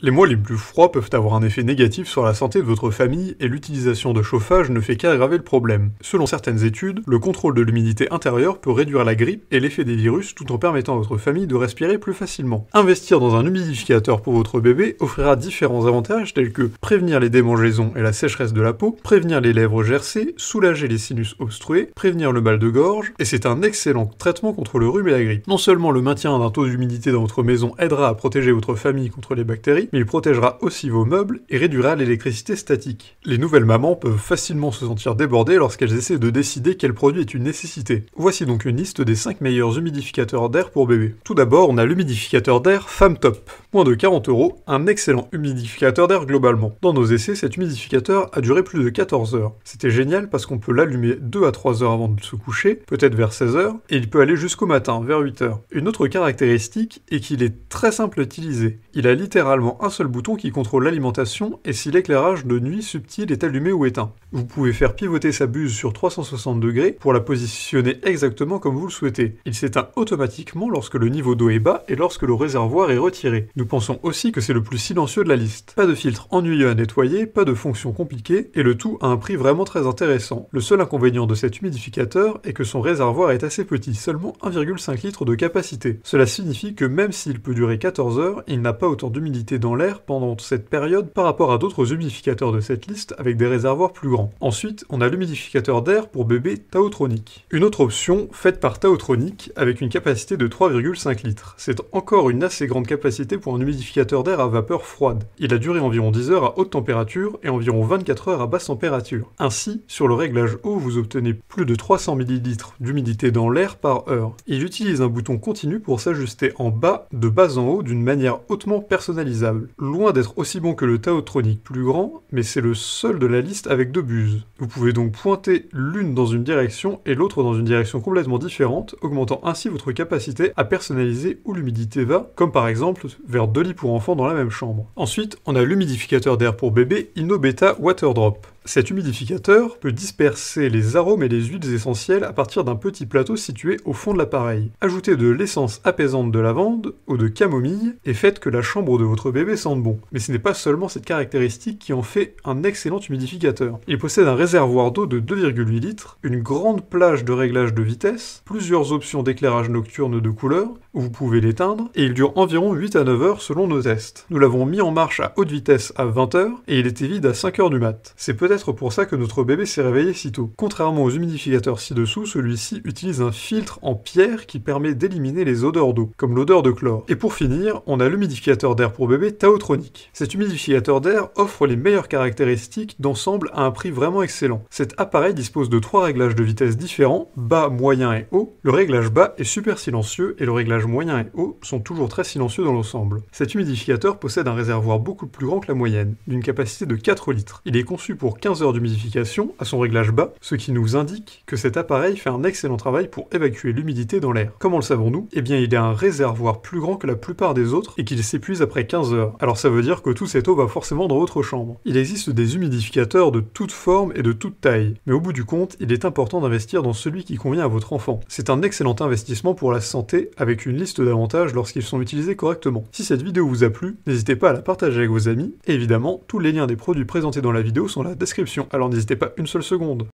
Les mois les plus froids peuvent avoir un effet négatif sur la santé de votre famille et l'utilisation de chauffage ne fait qu'aggraver le problème. Selon certaines études, le contrôle de l'humidité intérieure peut réduire la grippe et l'effet des virus tout en permettant à votre famille de respirer plus facilement. Investir dans un humidificateur pour votre bébé offrira différents avantages tels que prévenir les démangeaisons et la sécheresse de la peau, prévenir les lèvres gercées, soulager les sinus obstrués, prévenir le mal de gorge, et c'est un excellent traitement contre le rhume et la grippe. Non seulement le maintien d'un taux d'humidité dans votre maison aidera à protéger votre famille contre les bactéries, mais il protégera aussi vos meubles et réduira l'électricité statique. Les nouvelles mamans peuvent facilement se sentir débordées lorsqu'elles essaient de décider quel produit est une nécessité. Voici donc une liste des 5 meilleurs humidificateurs d'air pour bébé. Tout d'abord, on a l'humidificateur d'air Femme Top. Moins de 40 euros, un excellent humidificateur d'air globalement. Dans nos essais, cet humidificateur a duré plus de 14 heures. C'était génial parce qu'on peut l'allumer 2 à 3 heures avant de se coucher, peut-être vers 16 heures, et il peut aller jusqu'au matin, vers 8 heures. Une autre caractéristique est qu'il est très simple à utiliser. Il a littéralement un seul bouton qui contrôle l'alimentation et si l'éclairage de nuit subtil est allumé ou éteint. Vous pouvez faire pivoter sa buse sur 360 degrés pour la positionner exactement comme vous le souhaitez. Il s'éteint automatiquement lorsque le niveau d'eau est bas et lorsque le réservoir est retiré. Nous pensons aussi que c'est le plus silencieux de la liste. Pas de filtre ennuyeux à nettoyer, pas de fonction compliquée, et le tout à un prix vraiment très intéressant. Le seul inconvénient de cet humidificateur est que son réservoir est assez petit, seulement 1,5 litre de capacité. Cela signifie que même s'il peut durer 14 heures, il n'a pas autant d'humidité dans l'air pendant cette période par rapport à d'autres humidificateurs de cette liste avec des réservoirs plus grands. Ensuite, on a l'humidificateur d'air pour bébé Taotronic. Une autre option faite par Taotronic avec une capacité de 3,5 litres. C'est encore une assez grande capacité pour un humidificateur d'air à vapeur froide. Il a duré environ 10 heures à haute température et environ 24 heures à basse température. Ainsi, sur le réglage haut vous obtenez plus de 300 ml d'humidité dans l'air par heure. Il utilise un bouton continu pour s'ajuster en bas, de bas en haut, d'une manière hautement personnalisable loin d'être aussi bon que le Taotronic plus grand, mais c'est le seul de la liste avec deux buses. Vous pouvez donc pointer l'une dans une direction et l'autre dans une direction complètement différente, augmentant ainsi votre capacité à personnaliser où l'humidité va, comme par exemple vers deux lits pour enfants dans la même chambre. Ensuite, on a l'humidificateur d'air pour bébé InnoBeta Waterdrop. Cet humidificateur peut disperser les arômes et les huiles essentielles à partir d'un petit plateau situé au fond de l'appareil. Ajoutez de l'essence apaisante de lavande ou de camomille et faites que la chambre de votre bébé sente bon. Mais ce n'est pas seulement cette caractéristique qui en fait un excellent humidificateur. Il possède un réservoir d'eau de 2,8 litres, une grande plage de réglage de vitesse, plusieurs options d'éclairage nocturne de couleur, où vous pouvez l'éteindre, et il dure environ 8 à 9 heures selon nos tests. Nous l'avons mis en marche à haute vitesse à 20 heures et il était vide à 5 heures du mat. C'est peut-être pour ça que notre bébé s'est réveillé si tôt. Contrairement aux humidificateurs ci-dessous, celui-ci utilise un filtre en pierre qui permet d'éliminer les odeurs d'eau, comme l'odeur de chlore. Et pour finir, on a l'humidificateur d'air pour bébé Taotronic. Cet humidificateur d'air offre les meilleures caractéristiques d'ensemble à un prix vraiment excellent. Cet appareil dispose de trois réglages de vitesse différents, bas, moyen et haut. Le réglage bas est super silencieux et le réglage moyen et haut sont toujours très silencieux dans l'ensemble. Cet humidificateur possède un réservoir beaucoup plus grand que la moyenne, d'une capacité de 4 litres. Il est conçu pour 15 heures d'humidification à son réglage bas, ce qui nous indique que cet appareil fait un excellent travail pour évacuer l'humidité dans l'air. Comment le savons-nous Eh bien, il a un réservoir plus grand que la plupart des autres et qu'il s'épuise après 15 heures. Alors ça veut dire que tout cette eau va forcément dans votre chambre. Il existe des humidificateurs de toutes formes et de toutes tailles, mais au bout du compte, il est important d'investir dans celui qui convient à votre enfant. C'est un excellent investissement pour la santé avec une liste d'avantages lorsqu'ils sont utilisés correctement. Si cette vidéo vous a plu, n'hésitez pas à la partager avec vos amis. évidemment, tous les liens des produits présentés dans la vidéo sont là la alors n'hésitez pas une seule seconde.